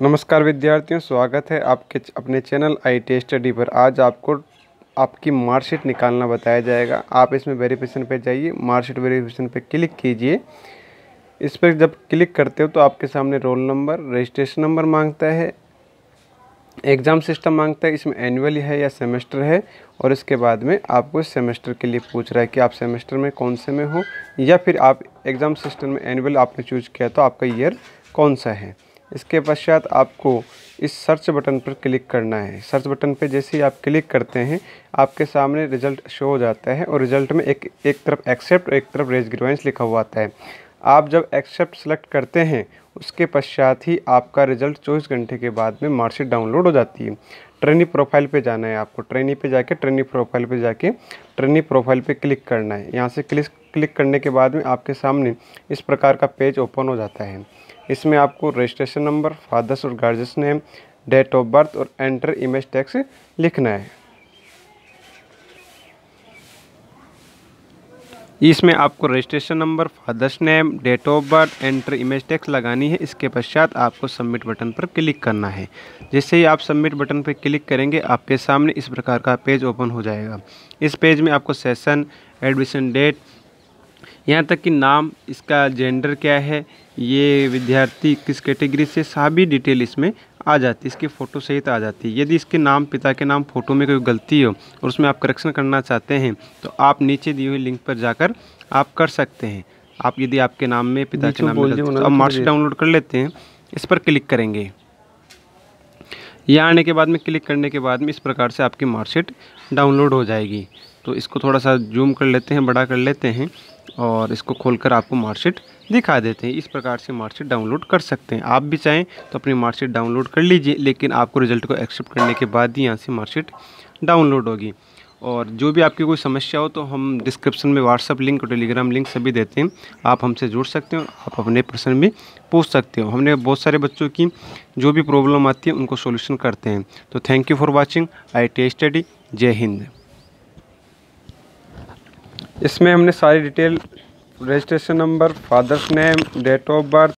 नमस्कार विद्यार्थियों स्वागत है आपके अपने चैनल आई टी स्टडी पर आज आपको आपकी मार्कशीट निकालना बताया जाएगा आप इसमें वेरिफिकेशन पर जाइए मार्कशीट वेरिफिकेशन पर क्लिक कीजिए इस पर जब क्लिक करते हो तो आपके सामने रोल नंबर रजिस्ट्रेशन नंबर मांगता है एग्ज़ाम सिस्टम मांगता है इसमें एनुअल है या सेमेस्टर है और इसके बाद में आपको सेमेस्टर के लिए पूछ रहा है कि आप सेमेस्टर में कौन से में हो या फिर आप एग्ज़ाम सिस्टम में एनुअल आपने चूज़ किया तो आपका ईयर कौन सा है इसके पश्चात आपको इस सर्च बटन पर क्लिक करना है सर्च बटन पर जैसे ही आप क्लिक करते हैं आपके सामने रिज़ल्ट शो हो जाता है और रिज़ल्ट में एक एक तरफ एक्सेप्ट और एक तरफ रेज ग्रीवेंस लिखा हुआ आता है आप जब एक्सेप्ट सेलेक्ट करते हैं उसके पश्चात ही आपका रिज़ल्ट चौबीस घंटे के बाद में मार्कशीट डाउनलोड हो जाती है ट्रेनी प्रोफाइल पे जाना है आपको ट्रेनी पे जाके ट्रेनी प्रोफाइल पे जाके ट्रेनी प्रोफाइल पे क्लिक करना है यहाँ से क्लिक क्लिक करने के बाद में आपके सामने इस प्रकार का पेज ओपन हो जाता है इसमें आपको रजिस्ट्रेशन नंबर फादर्स और guardian's name date of birth और एंटर इमेज टैक्स लिखना है इसमें आपको registration number father's name date of birth enter image text लगानी है इसके पश्चात आपको सबमिट बटन पर क्लिक करना है जैसे ही आप सबमिट बटन पर क्लिक करेंगे आपके सामने इस प्रकार का पेज ओपन हो जाएगा इस पेज में आपको सेशन एडमिशन डेट यहाँ तक कि नाम इसका जेंडर क्या है ये विद्यार्थी किस कैटेगरी से सभी डिटेल इसमें आ जाती है इसके फ़ोटो सहित आ जाती है यदि इसके नाम पिता के नाम फ़ोटो में कोई गलती हो और उसमें आप करेक्शन करना चाहते हैं तो आप नीचे दिए हुए लिंक पर जाकर आप कर सकते हैं आप यदि आपके नाम में पिता के नाम गलती तो आप मार्क्स तो डाउनलोड कर लेते हैं इस पर क्लिक करेंगे यह आने के बाद में क्लिक करने के बाद में इस प्रकार से आपकी मार्कशीट डाउनलोड हो जाएगी तो इसको थोड़ा सा जूम कर लेते हैं बड़ा कर लेते हैं और इसको खोलकर आपको मार्कशीट दिखा देते हैं इस प्रकार से मार्कशीट डाउनलोड कर सकते हैं आप भी चाहें तो अपनी मार्कशीट डाउनलोड कर लीजिए लेकिन आपको रिजल्ट को एक्सेप्ट करने के बाद ही यहाँ से मार्कशीट डाउनलोड होगी और जो भी आपकी कोई समस्या हो तो हम डिस्क्रिप्शन में व्हाट्सअप लिंक और टेलीग्राम लिंक सभी देते हैं आप हमसे जुड़ सकते हो आप अपने प्रश्न भी पूछ सकते हो हमने बहुत सारे बच्चों की जो भी प्रॉब्लम आती है उनको सॉल्यूशन करते हैं तो thank you for watching I T study Jai Hind इसमें हमने सारी detail registration number father's name date of birth